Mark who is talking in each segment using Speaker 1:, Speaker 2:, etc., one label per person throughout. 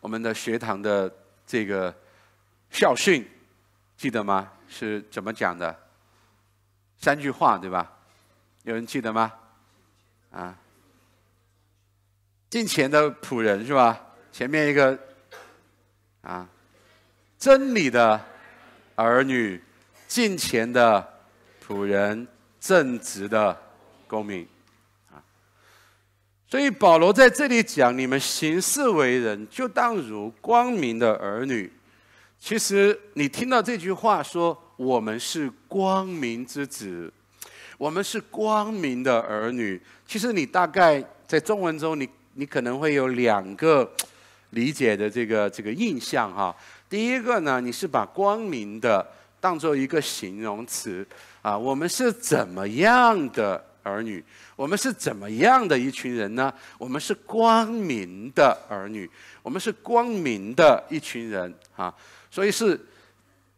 Speaker 1: 我们的学堂的这个校训，记得吗？是怎么讲的？三句话对吧？有人记得吗？啊，敬钱的仆人是吧？前面一个啊，真理的儿女，敬钱的仆人，正直的公民。所以保罗在这里讲，你们行事为人就当如光明的儿女。其实你听到这句话说“我们是光明之子”，我们是光明的儿女。其实你大概在中文中，你你可能会有两个理解的这个这个印象哈。第一个呢，你是把“光明的”当做一个形容词啊，我们是怎么样的？儿女，我们是怎么样的一群人呢？我们是光明的儿女，我们是光明的一群人啊！所以是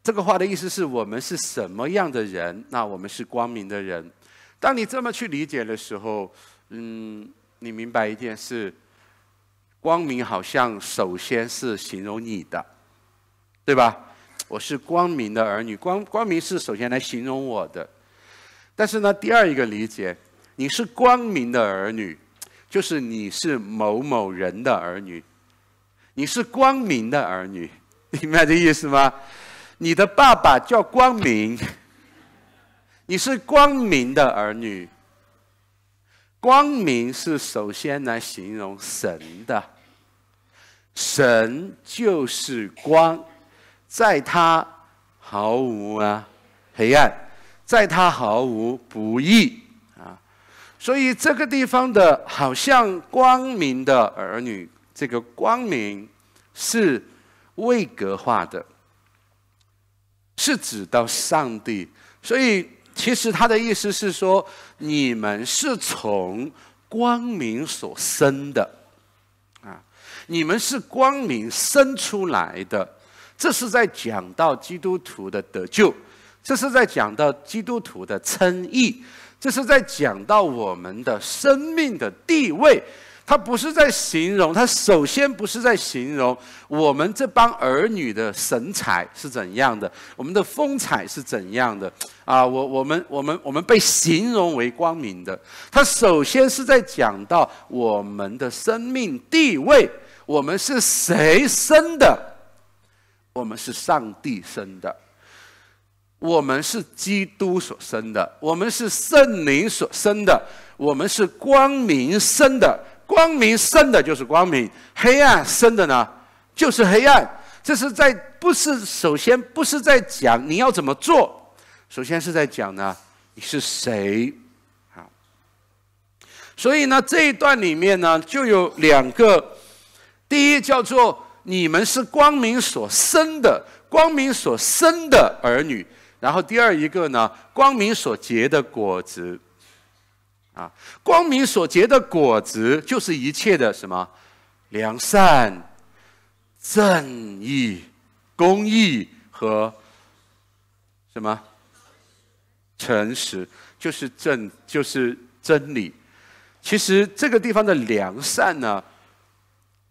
Speaker 1: 这个话的意思是我们是什么样的人？那我们是光明的人。当你这么去理解的时候，嗯，你明白一件事：光明好像首先是形容你的，对吧？我是光明的儿女，光光明是首先来形容我的。但是呢，第二一个理解，你是光明的儿女，就是你是某某人的儿女，你是光明的儿女，明白这意思吗？你的爸爸叫光明，你是光明的儿女。光明是首先来形容神的，神就是光，在他毫无啊黑暗。在他毫无不义啊，所以这个地方的，好像光明的儿女，这个光明是位格化的，是指到上帝。所以其实他的意思是说，你们是从光明所生的啊，你们是光明生出来的，这是在讲到基督徒的得救。这是在讲到基督徒的称义，这是在讲到我们的生命的地位。他不是在形容，他首先不是在形容我们这帮儿女的神采是怎样的，我们的风采是怎样的。啊，我我们我们我们被形容为光明的。他首先是在讲到我们的生命地位，我们是谁生的？我们是上帝生的。我们是基督所生的，我们是圣灵所生的，我们是光明生的。光明生的，就是光明；黑暗生的呢，就是黑暗。这是在不是首先不是在讲你要怎么做，首先是在讲呢你是谁啊？所以呢，这一段里面呢，就有两个：第一叫做你们是光明所生的，光明所生的儿女。然后第二一个呢，光明所结的果子，啊，光明所结的果子就是一切的什么，良善、正义、公义和什么诚实，就是正，就是真理。其实这个地方的良善呢，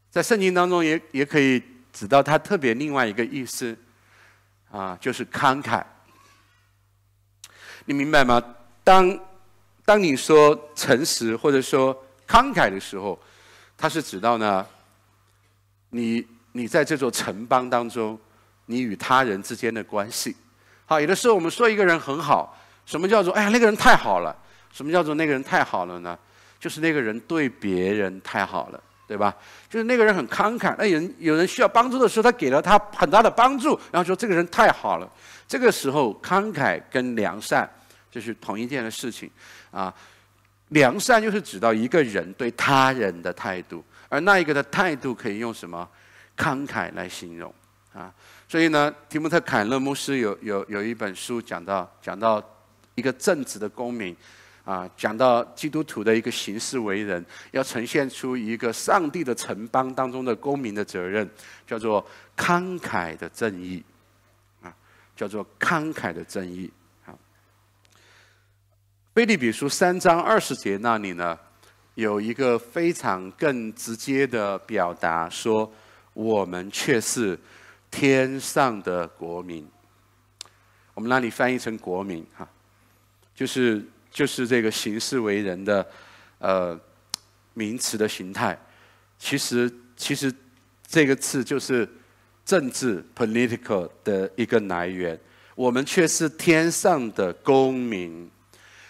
Speaker 1: 在圣经当中也也可以指到它特别另外一个意思，啊，就是慷慨。你明白吗？当当你说诚实或者说慷慨的时候，它是指到呢，你你在这座城邦当中，你与他人之间的关系。好，有的时候我们说一个人很好，什么叫做哎呀那个人太好了？什么叫做那个人太好了呢？就是那个人对别人太好了。对吧？就是那个人很慷慨，那有人有人需要帮助的时候，他给了他很大的帮助，然后说这个人太好了。这个时候，慷慨跟良善就是同一件的事情，啊，良善就是指到一个人对他人的态度，而那一个的态度可以用什么慷慨来形容啊？所以呢，提姆特·凯勒姆斯有有有一本书讲到讲到一个正直的公民。啊，讲到基督徒的一个行事为人，要呈现出一个上帝的城邦当中的公民的责任，叫做慷慨的正义，啊，叫做慷慨的正义。啊，菲利比书》三章二十节那里呢，有一个非常更直接的表达，说我们却是天上的国民。我们那里翻译成国民哈，就是。就是这个“行事为人”的呃名词的形态。其实，其实这个字就是“政治 ”（political） 的一个来源。我们却是天上的公民，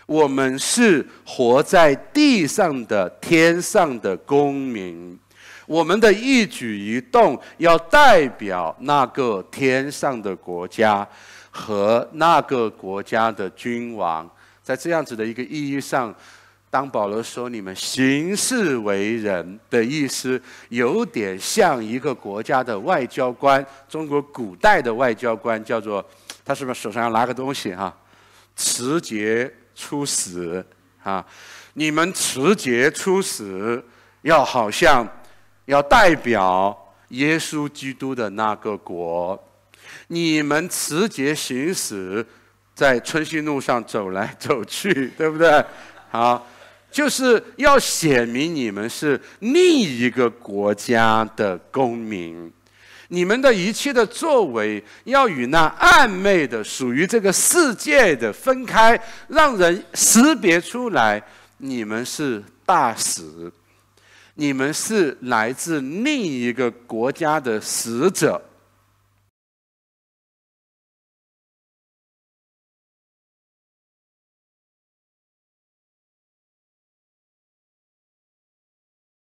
Speaker 1: 我们是活在地上的天上的公民。我们的一举一动要代表那个天上的国家和那个国家的君王。在这样子的一个意义上，当保罗说“你们行事为人”的意思，有点像一个国家的外交官。中国古代的外交官叫做，他是不是手上要拿个东西哈？持节出使，啊，你们持节出使，要好像要代表耶稣基督的那个国，你们持节行使在春熙路上走来走去，对不对？好，就是要写明你们是另一个国家的公民，你们的一切的作为要与那暧昧的属于这个世界的分开，让人识别出来，你们是大使，你们是来自另一个国家的使者。